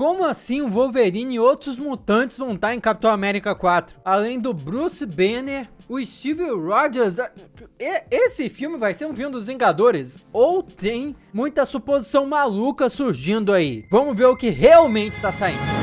Como assim o Wolverine e outros mutantes vão estar em Capitão América 4? Além do Bruce Banner, o Steve Rogers... Ah, esse filme vai ser um filme dos Vingadores? Ou tem muita suposição maluca surgindo aí? Vamos ver o que realmente está saindo.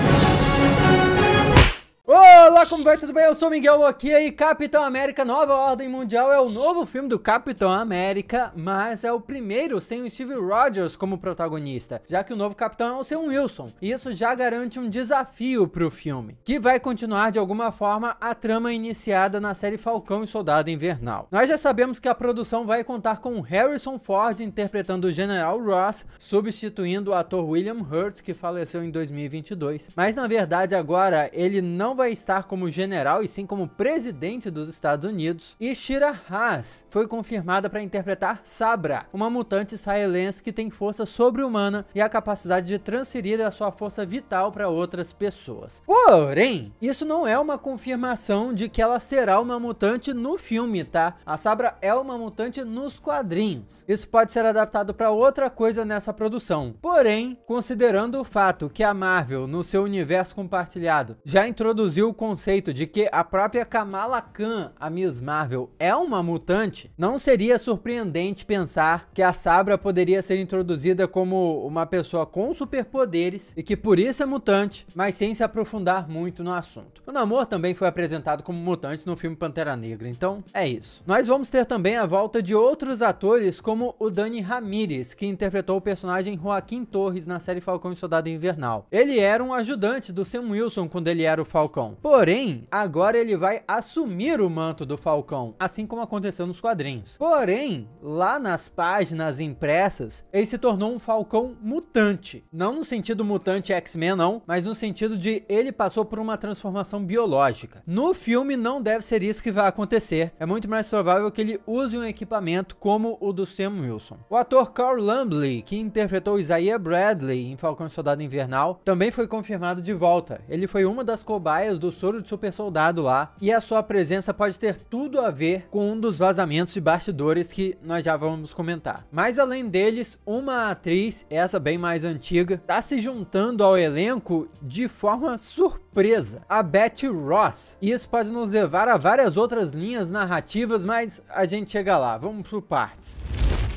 Olá, como vai? Tudo bem? Eu sou o Miguel aqui e Capitão América Nova Ordem Mundial é o novo filme do Capitão América, mas é o primeiro sem o Steve Rogers como protagonista, já que o novo capitão é o seu Wilson. E isso já garante um desafio pro filme, que vai continuar de alguma forma a trama iniciada na série Falcão e Soldado Invernal. Nós já sabemos que a produção vai contar com Harrison Ford interpretando o General Ross, substituindo o ator William Hurt, que faleceu em 2022. Mas na verdade agora ele não vai estar estar como general e sim como presidente dos Estados Unidos, e Shira Haas foi confirmada para interpretar Sabra, uma mutante israelense que tem força sobre-humana e a capacidade de transferir a sua força vital para outras pessoas. Porém, isso não é uma confirmação de que ela será uma mutante no filme, tá? A Sabra é uma mutante nos quadrinhos. Isso pode ser adaptado para outra coisa nessa produção. Porém, considerando o fato que a Marvel, no seu universo compartilhado, já introduziu o conceito de que a própria Kamala Khan, a Miss Marvel, é uma mutante, não seria surpreendente pensar que a Sabra poderia ser introduzida como uma pessoa com superpoderes e que por isso é mutante, mas sem se aprofundar muito no assunto. O Namor também foi apresentado como mutante no filme Pantera Negra, então é isso. Nós vamos ter também a volta de outros atores como o Dani Ramirez, que interpretou o personagem Joaquim Torres na série Falcão e Soldado Invernal. Ele era um ajudante do Sam Wilson quando ele era o Falcão. Por Porém, agora ele vai assumir o manto do Falcão, assim como aconteceu nos quadrinhos. Porém, lá nas páginas impressas, ele se tornou um Falcão mutante. Não no sentido mutante X-Men, não, mas no sentido de ele passou por uma transformação biológica. No filme, não deve ser isso que vai acontecer. É muito mais provável que ele use um equipamento como o do Sam Wilson. O ator Carl Lumbly, que interpretou Isaiah Bradley em Falcão Soldado Invernal, também foi confirmado de volta. Ele foi uma das cobaias do soro de super soldado lá, e a sua presença pode ter tudo a ver com um dos vazamentos de bastidores que nós já vamos comentar. Mas além deles, uma atriz, essa bem mais antiga, está se juntando ao elenco de forma surpresa, a Betty Ross. E isso pode nos levar a várias outras linhas narrativas, mas a gente chega lá, vamos por partes.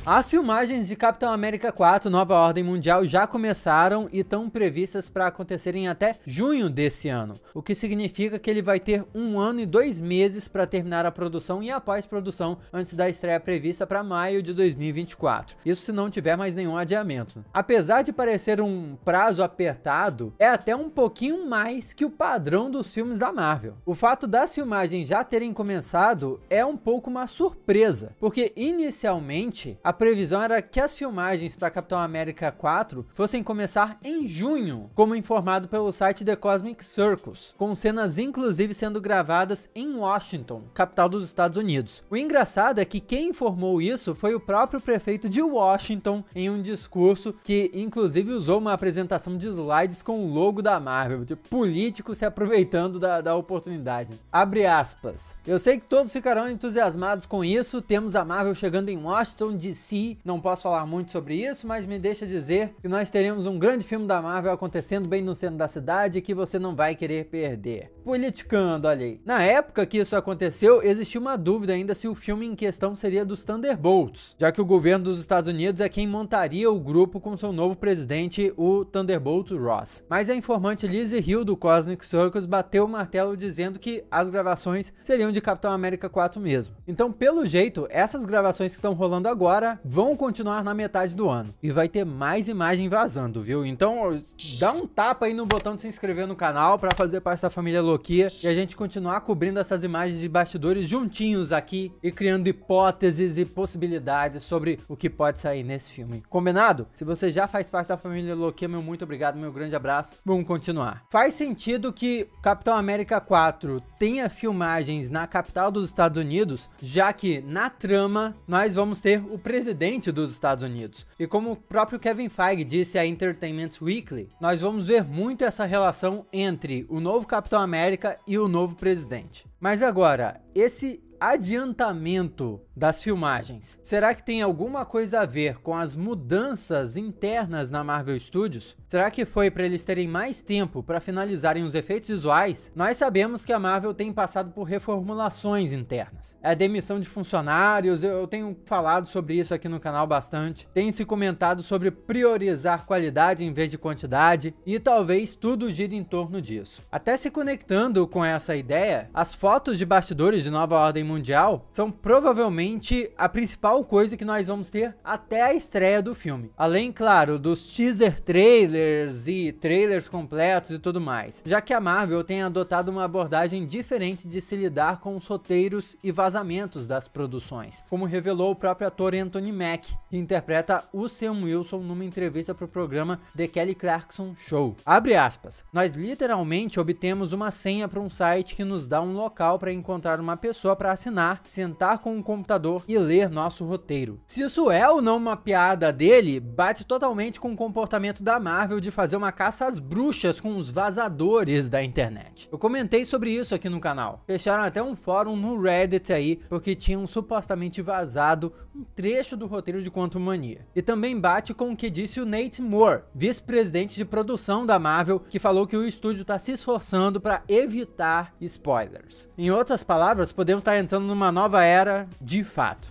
As filmagens de Capitão América 4 Nova Ordem Mundial já começaram e estão previstas para acontecerem até junho desse ano, o que significa que ele vai ter um ano e dois meses para terminar a produção e a pós-produção antes da estreia prevista para maio de 2024. Isso se não tiver mais nenhum adiamento. Apesar de parecer um prazo apertado, é até um pouquinho mais que o padrão dos filmes da Marvel. O fato das filmagens já terem começado é um pouco uma surpresa, porque inicialmente a a previsão era que as filmagens para Capitão América 4 fossem começar em junho, como informado pelo site The Cosmic Circus, com cenas inclusive sendo gravadas em Washington, capital dos Estados Unidos. O engraçado é que quem informou isso foi o próprio prefeito de Washington em um discurso que inclusive usou uma apresentação de slides com o logo da Marvel, de político se aproveitando da, da oportunidade. Abre aspas. Eu sei que todos ficarão entusiasmados com isso, temos a Marvel chegando em Washington de si, não posso falar muito sobre isso, mas me deixa dizer que nós teremos um grande filme da Marvel acontecendo bem no centro da cidade que você não vai querer perder politicando ali. Na época que isso aconteceu, existia uma dúvida ainda se o filme em questão seria dos Thunderbolts, já que o governo dos Estados Unidos é quem montaria o grupo com seu novo presidente, o Thunderbolt Ross. Mas a informante Liz Hill do Cosmic Circus bateu o martelo dizendo que as gravações seriam de Capitão América 4 mesmo. Então, pelo jeito, essas gravações que estão rolando agora vão continuar na metade do ano e vai ter mais imagem vazando, viu? Então, dá um tapa aí no botão de se inscrever no canal para fazer parte da família Loquia e a gente continuar cobrindo essas imagens de bastidores juntinhos aqui e criando hipóteses e possibilidades sobre o que pode sair nesse filme. Combinado? Se você já faz parte da família Loquia, meu muito obrigado, meu grande abraço. Vamos continuar. Faz sentido que Capitão América 4 tenha filmagens na capital dos Estados Unidos, já que na trama nós vamos ter o presidente dos Estados Unidos. E como o próprio Kevin Feige disse à Entertainment Weekly, nós nós vamos ver muito essa relação entre o novo Capitão América e o novo presidente. Mas agora, esse adiantamento das filmagens. Será que tem alguma coisa a ver com as mudanças internas na Marvel Studios? Será que foi para eles terem mais tempo para finalizarem os efeitos visuais? Nós sabemos que a Marvel tem passado por reformulações internas. É a demissão de funcionários, eu tenho falado sobre isso aqui no canal bastante. Tem se comentado sobre priorizar qualidade em vez de quantidade e talvez tudo gire em torno disso. Até se conectando com essa ideia, as fotos de bastidores de Nova Ordem mundial são provavelmente a principal coisa que nós vamos ter até a estreia do filme. Além, claro, dos teaser trailers e trailers completos e tudo mais. Já que a Marvel tem adotado uma abordagem diferente de se lidar com os roteiros e vazamentos das produções, como revelou o próprio ator Anthony Mack, que interpreta o Sam Wilson numa entrevista para o programa The Kelly Clarkson Show. Abre aspas. Nós literalmente obtemos uma senha para um site que nos dá um local para encontrar uma pessoa para assinar, sentar com um computador e ler nosso roteiro. Se isso é ou não uma piada dele, bate totalmente com o comportamento da Marvel de fazer uma caça às bruxas com os vazadores da internet. Eu comentei sobre isso aqui no canal. Fecharam até um fórum no Reddit aí, porque tinham supostamente vazado um trecho do roteiro de Quanto Mania. E também bate com o que disse o Nate Moore, vice-presidente de produção da Marvel, que falou que o estúdio está se esforçando para evitar spoilers. Em outras palavras, podemos estar tá entrando entrando numa nova era de fato.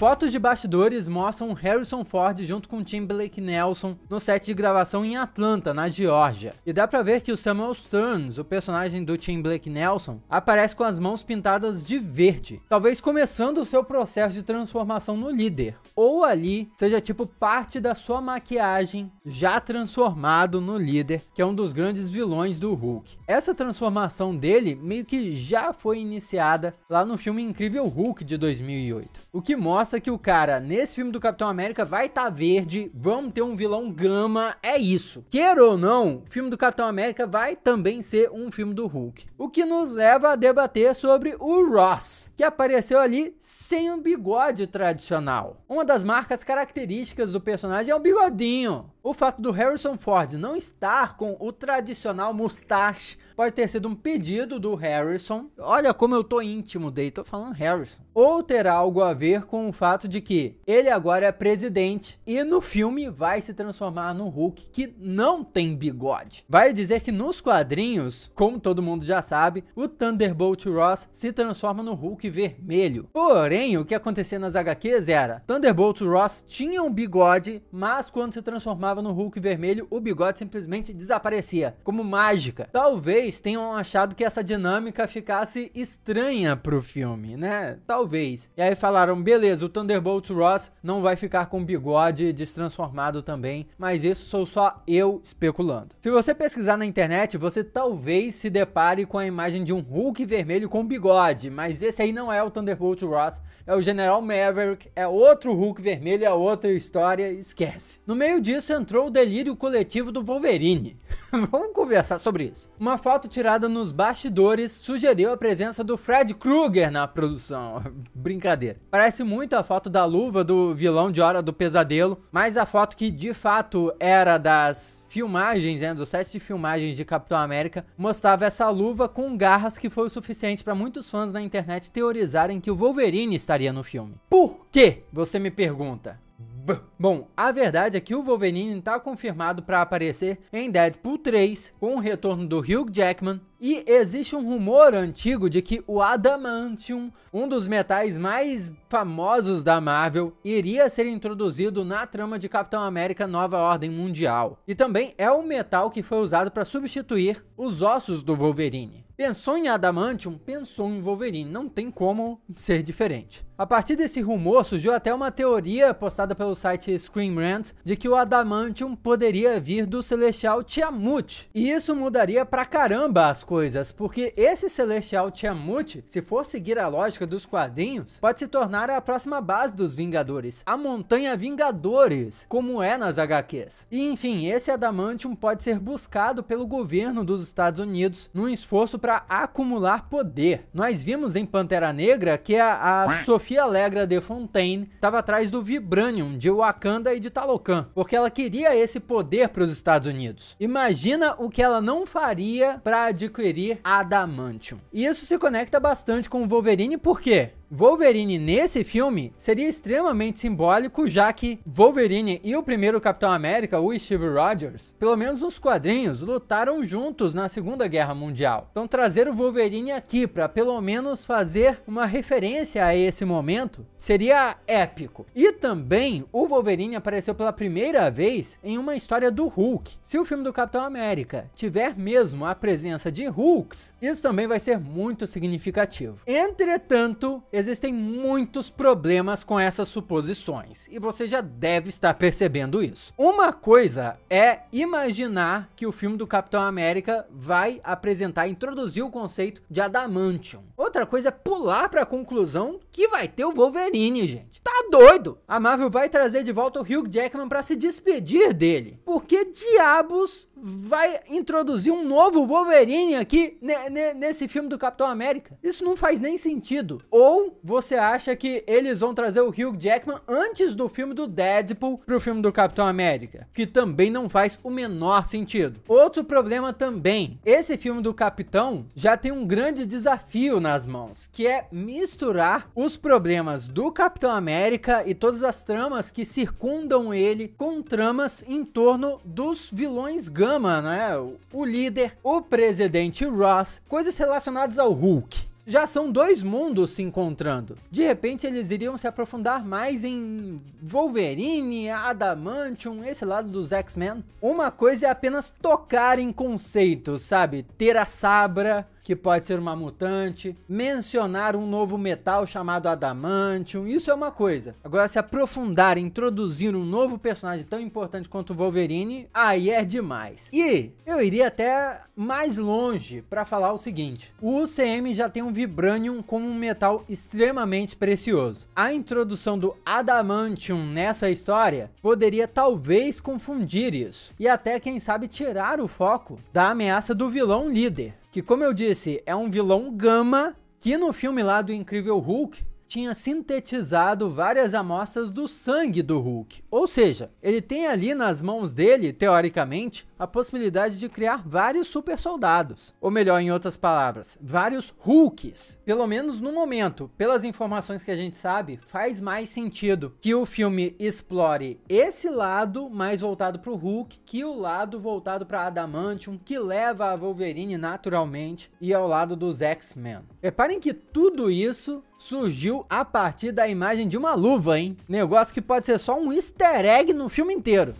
Fotos de bastidores mostram Harrison Ford junto com Blake Nelson no set de gravação em Atlanta, na Geórgia. E dá pra ver que o Samuel Stearns, o personagem do Blake Nelson, aparece com as mãos pintadas de verde, talvez começando o seu processo de transformação no líder, ou ali seja tipo parte da sua maquiagem já transformado no líder, que é um dos grandes vilões do Hulk. Essa transformação dele meio que já foi iniciada lá no filme Incrível Hulk de 2008, o que mostra mostra que o cara, nesse filme do Capitão América, vai estar tá verde, vamos ter um vilão gama, é isso. Queira ou não, o filme do Capitão América vai também ser um filme do Hulk. O que nos leva a debater sobre o Ross, que apareceu ali sem um bigode tradicional. Uma das marcas características do personagem é o bigodinho. O fato do Harrison Ford não estar com o tradicional mustache pode ter sido um pedido do Harrison. Olha como eu tô íntimo dele, tô falando Harrison. Ou terá algo a ver com o fato de que ele agora é presidente e no filme vai se transformar no Hulk que não tem bigode. Vai dizer que nos quadrinhos, como todo mundo já sabe, o Thunderbolt Ross se transforma no Hulk vermelho. Porém, o que acontecia nas HQs era Thunderbolt Ross tinha um bigode, mas quando se transformava transformava no Hulk vermelho, o bigode simplesmente desaparecia, como mágica. Talvez tenham achado que essa dinâmica ficasse estranha pro filme, né? Talvez. E aí falaram, beleza, o Thunderbolt Ross não vai ficar com o bigode destransformado também, mas isso sou só eu especulando. Se você pesquisar na internet, você talvez se depare com a imagem de um Hulk vermelho com bigode, mas esse aí não é o Thunderbolt Ross, é o General Maverick, é outro Hulk vermelho, é outra história, esquece. No meio disso Entrou o delírio coletivo do Wolverine. Vamos conversar sobre isso. Uma foto tirada nos bastidores sugeriu a presença do Fred Krueger na produção. Brincadeira. Parece muito a foto da luva do vilão de Hora do Pesadelo, mas a foto que de fato era das filmagens, né, do set de filmagens de Capitão América, mostrava essa luva com garras que foi o suficiente para muitos fãs na internet teorizarem que o Wolverine estaria no filme. Por quê? Você me pergunta. Bom, a verdade é que o Wolverine está confirmado para aparecer em Deadpool 3, com o retorno do Hugh Jackman, e existe um rumor antigo de que o adamantium, um dos metais mais famosos da Marvel, iria ser introduzido na trama de Capitão América Nova Ordem Mundial. E também é o metal que foi usado para substituir os ossos do Wolverine. Pensou em adamantium, pensou em Wolverine, não tem como ser diferente. A partir desse rumor, surgiu até uma teoria postada pelo site Screen Rant de que o Adamantium poderia vir do Celestial Tiamut. E isso mudaria pra caramba as coisas, porque esse Celestial Tiamut, se for seguir a lógica dos quadrinhos, pode se tornar a próxima base dos Vingadores, a Montanha Vingadores, como é nas HQs. E enfim, esse Adamantium pode ser buscado pelo governo dos Estados Unidos num esforço para acumular poder. Nós vimos em Pantera Negra que a, a Sofia Sofia Allegra de Fontaine estava atrás do Vibranium de Wakanda e de Talocan, porque ela queria esse poder para os Estados Unidos. Imagina o que ela não faria para adquirir Adamantium. E isso se conecta bastante com o Wolverine, por quê? Wolverine nesse filme seria extremamente simbólico, já que Wolverine e o primeiro Capitão América, o Steve Rogers, pelo menos nos quadrinhos, lutaram juntos na Segunda Guerra Mundial. Então trazer o Wolverine aqui para pelo menos fazer uma referência a esse momento seria épico. E também o Wolverine apareceu pela primeira vez em uma história do Hulk. Se o filme do Capitão América tiver mesmo a presença de Hulks, isso também vai ser muito significativo. Entretanto, existem muitos problemas com essas suposições, e você já deve estar percebendo isso. Uma coisa é imaginar que o filme do Capitão América vai apresentar, introduzir o conceito de adamantium. Outra coisa é pular para a conclusão que vai ter o Wolverine, gente. Tá doido? A Marvel vai trazer de volta o Hugh Jackman para se despedir dele. Por que diabos vai introduzir um novo Wolverine aqui nesse filme do Capitão América. Isso não faz nem sentido. Ou você acha que eles vão trazer o Hugh Jackman antes do filme do Deadpool pro filme do Capitão América, que também não faz o menor sentido. Outro problema também, esse filme do Capitão já tem um grande desafio nas mãos, que é misturar os problemas do Capitão América e todas as tramas que circundam ele com tramas em torno dos vilões ganhos chama, né, o líder, o presidente Ross, coisas relacionadas ao Hulk já são dois mundos se encontrando. De repente, eles iriam se aprofundar mais em Wolverine, Adamantium, esse lado dos X-Men. Uma coisa é apenas tocar em conceitos, sabe? Ter a Sabra que pode ser uma mutante, mencionar um novo metal chamado adamantium, isso é uma coisa. Agora se aprofundar, introduzir um novo personagem tão importante quanto o Wolverine, aí é demais. E eu iria até mais longe para falar o seguinte: o UCM já tem um vibranium como um metal extremamente precioso. A introdução do adamantium nessa história poderia talvez confundir isso e até quem sabe tirar o foco da ameaça do vilão líder que, como eu disse, é um vilão gama que no filme lá do Incrível Hulk tinha sintetizado várias amostras do sangue do Hulk. Ou seja, ele tem ali nas mãos dele, teoricamente, a possibilidade de criar vários super soldados, ou melhor, em outras palavras, vários Hulks. Pelo menos no momento, pelas informações que a gente sabe, faz mais sentido que o filme explore esse lado mais voltado para o Hulk, que o lado voltado para Adamantium, que leva a Wolverine naturalmente e ao lado dos X-Men. Reparem que tudo isso surgiu a partir da imagem de uma luva, hein? Negócio que pode ser só um easter egg no filme inteiro.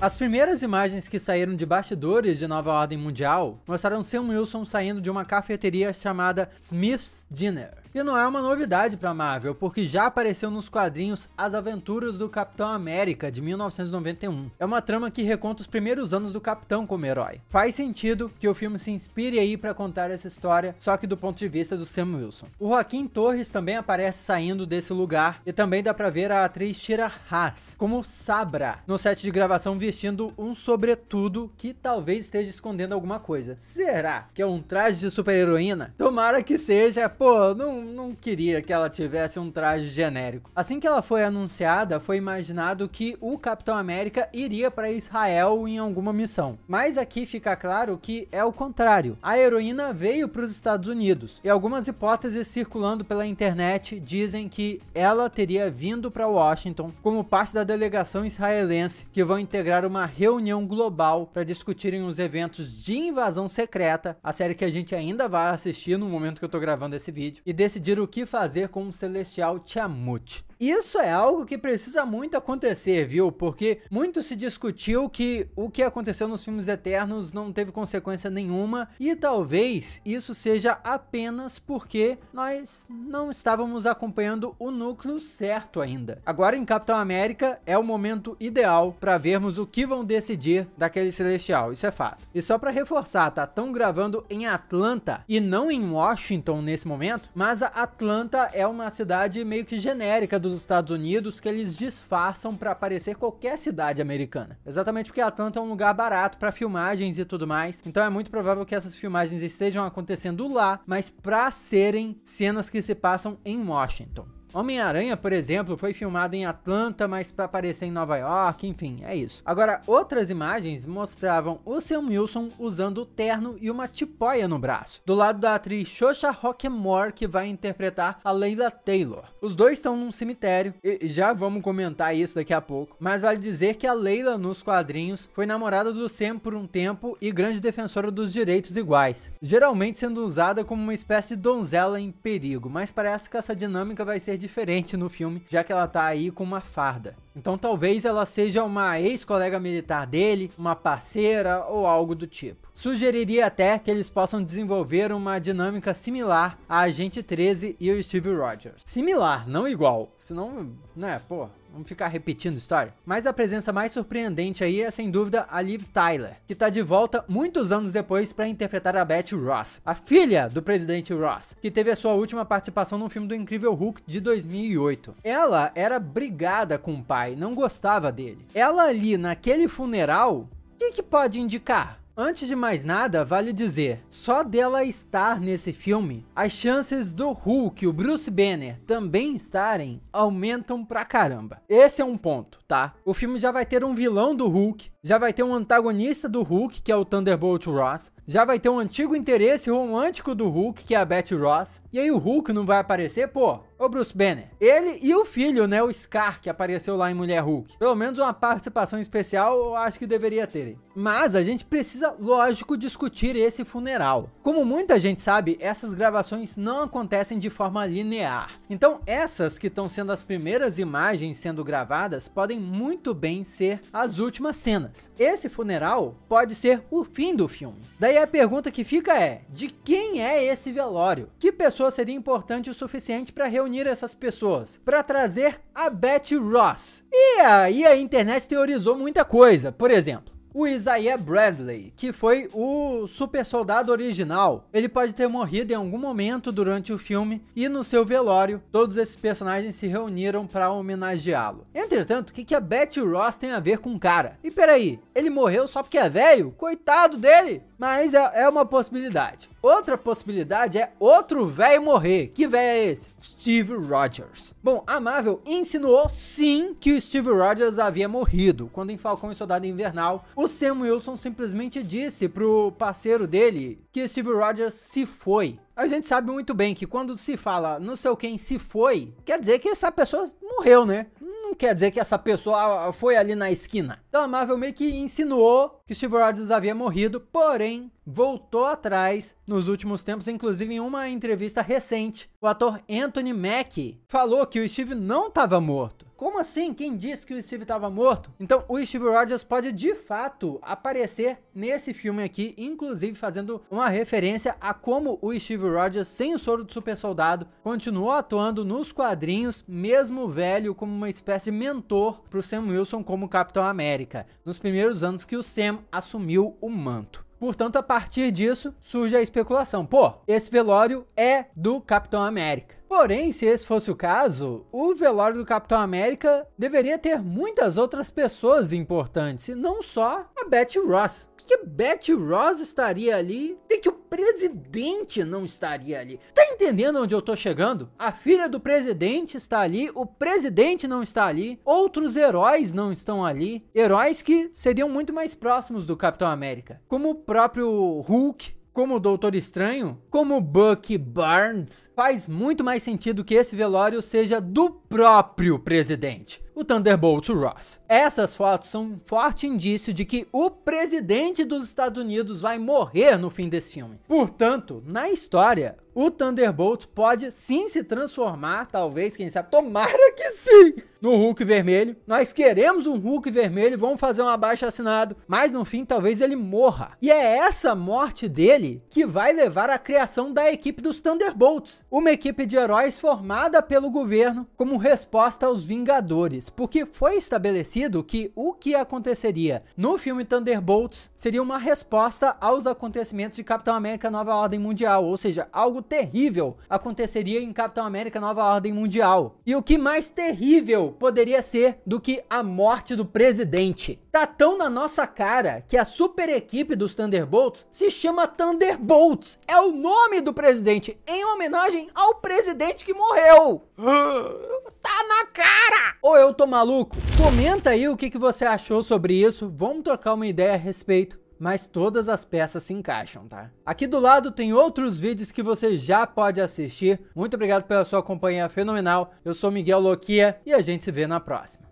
As primeiras imagens que saíram de bastidores de Nova Ordem Mundial mostraram Sam Wilson saindo de uma cafeteria chamada Smith's Dinner. E não é uma novidade para Marvel, porque já apareceu nos quadrinhos As Aventuras do Capitão América de 1991. É uma trama que reconta os primeiros anos do Capitão como herói. Faz sentido que o filme se inspire aí para contar essa história, só que do ponto de vista do Sam Wilson. O Joaquim Torres também aparece saindo desse lugar e também dá para ver a atriz Tira Haas como Sabra no set de gravação vestindo um sobretudo que talvez esteja escondendo alguma coisa. Será que é um traje de super-heroína? Tomara que seja, pô, não não queria que ela tivesse um traje genérico. Assim que ela foi anunciada, foi imaginado que o Capitão América iria para Israel em alguma missão. Mas aqui fica claro que é o contrário. A heroína veio para os Estados Unidos e algumas hipóteses circulando pela internet dizem que ela teria vindo para Washington como parte da delegação israelense que vão integrar uma reunião global para discutirem os eventos de invasão secreta, a série que a gente ainda vai assistir no momento que eu tô gravando esse vídeo, e decidir o que fazer com o Celestial Tiamut. Isso é algo que precisa muito acontecer, viu? Porque muito se discutiu que o que aconteceu nos filmes Eternos não teve consequência nenhuma e talvez isso seja apenas porque nós não estávamos acompanhando o núcleo certo ainda. Agora em Capitão América é o momento ideal para vermos o que vão decidir daquele celestial, isso é fato. E só para reforçar, tá tão gravando em Atlanta e não em Washington nesse momento, mas a Atlanta é uma cidade meio que genérica do dos Estados Unidos que eles disfarçam para aparecer qualquer cidade americana. Exatamente porque Atlanta é um lugar barato para filmagens e tudo mais, então é muito provável que essas filmagens estejam acontecendo lá, mas para serem cenas que se passam em Washington. Homem-Aranha, por exemplo, foi filmado em Atlanta, mas para aparecer em Nova York, enfim, é isso. Agora, outras imagens mostravam o Sam Wilson usando o terno e uma tipóia no braço, do lado da atriz Xoxa Rockemore, que vai interpretar a Leila Taylor. Os dois estão num cemitério, e já vamos comentar isso daqui a pouco, mas vale dizer que a Leila, nos quadrinhos, foi namorada do Sam por um tempo e grande defensora dos direitos iguais, geralmente sendo usada como uma espécie de donzela em perigo, mas parece que essa dinâmica vai ser difícil diferente no filme, já que ela tá aí com uma farda. Então talvez ela seja uma ex-colega militar dele, uma parceira ou algo do tipo. Sugeriria até que eles possam desenvolver uma dinâmica similar a Agente 13 e o Steve Rogers. Similar, não igual. Senão, né, pô, Vamos ficar repetindo história. Mas a presença mais surpreendente aí é sem dúvida a Liv Tyler, que tá de volta muitos anos depois para interpretar a Betty Ross, a filha do presidente Ross, que teve a sua última participação no filme do Incrível Hulk de 2008. Ela era brigada com o pai, não gostava dele. Ela ali naquele funeral, o que, que pode indicar? Antes de mais nada, vale dizer, só dela estar nesse filme, as chances do Hulk e o Bruce Banner também estarem aumentam pra caramba. Esse é um ponto, tá? O filme já vai ter um vilão do Hulk, já vai ter um antagonista do Hulk, que é o Thunderbolt Ross, já vai ter um antigo interesse romântico do Hulk, que é a Betty Ross. E aí o Hulk não vai aparecer, pô? Ô Bruce Banner. Ele e o filho, né? O Scar, que apareceu lá em Mulher Hulk. Pelo menos uma participação especial eu acho que deveria ter. Mas a gente precisa, lógico, discutir esse funeral. Como muita gente sabe, essas gravações não acontecem de forma linear. Então essas que estão sendo as primeiras imagens sendo gravadas podem muito bem ser as últimas cenas. Esse funeral pode ser o fim do filme. Daí a pergunta que fica é: de quem é esse velório? Que pessoa seria importante o suficiente para reunir essas pessoas? Para trazer a Betty Ross? E aí a internet teorizou muita coisa. Por exemplo, o Isaiah Bradley, que foi o super soldado original. Ele pode ter morrido em algum momento durante o filme e no seu velório, todos esses personagens se reuniram para homenageá-lo. Entretanto, o que, que a Betty Ross tem a ver com o cara? E peraí, ele morreu só porque é velho? Coitado dele! Mas é, é uma possibilidade. Outra possibilidade é outro velho morrer. Que velho é esse? Steve Rogers. Bom, a Marvel insinuou sim que o Steve Rogers havia morrido. Quando em Falcão e Soldado Invernal, o Sam Wilson simplesmente disse pro parceiro dele que Steve Rogers se foi. A gente sabe muito bem que quando se fala não sei quem se foi, quer dizer que essa pessoa morreu, né? Não quer dizer que essa pessoa ah, ah, foi ali na esquina. Então a Marvel meio que insinuou que Steve Rogers havia morrido, porém voltou atrás nos últimos tempos, inclusive em uma entrevista recente. O ator Anthony Mackie falou que o Steve não estava morto. Como assim? Quem disse que o Steve estava morto? Então, o Steve Rogers pode de fato aparecer nesse filme aqui, inclusive fazendo uma referência a como o Steve Rogers, sem o soro do super soldado, continuou atuando nos quadrinhos, mesmo velho, como uma espécie de mentor para o Sam Wilson como Capitão América, nos primeiros anos que o Sam assumiu o manto. Portanto, a partir disso surge a especulação: pô, esse velório é do Capitão América. Porém, se esse fosse o caso, o velório do Capitão América deveria ter muitas outras pessoas importantes, e não só a Betty Ross que Betty Ross estaria ali e que o presidente não estaria ali? Tá entendendo onde eu tô chegando? A filha do presidente está ali, o presidente não está ali, outros heróis não estão ali, heróis que seriam muito mais próximos do Capitão América, como o próprio Hulk como o Doutor Estranho, como Bucky Barnes, faz muito mais sentido que esse velório seja do próprio presidente, o Thunderbolt Ross. Essas fotos são um forte indício de que o presidente dos Estados Unidos vai morrer no fim desse filme. Portanto, na história, o Thunderbolt pode sim se transformar, talvez, quem sabe, tomara que sim, no Hulk vermelho. Nós queremos um Hulk vermelho, vamos fazer um abaixo assinado, mas no fim talvez ele morra. E é essa morte dele que vai levar à criação da equipe dos Thunderbolts, uma equipe de heróis formada pelo governo como resposta aos Vingadores, porque foi estabelecido que o que aconteceria no filme Thunderbolts seria uma resposta aos acontecimentos de Capitão América Nova Ordem Mundial, ou seja, algo terrível aconteceria em Capitão América Nova Ordem Mundial. E o que mais terrível poderia ser do que a morte do presidente. Tá tão na nossa cara que a super equipe dos Thunderbolts se chama Thunderbolts. É o nome do presidente, em homenagem ao presidente que morreu. Tá na cara! Ou eu tô maluco? Comenta aí o que, que você achou sobre isso. Vamos trocar uma ideia a respeito mas todas as peças se encaixam, tá? Aqui do lado tem outros vídeos que você já pode assistir. Muito obrigado pela sua companhia fenomenal. Eu sou Miguel Loquia e a gente se vê na próxima.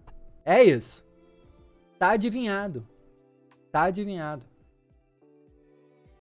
É isso. Tá adivinhado. Tá adivinhado.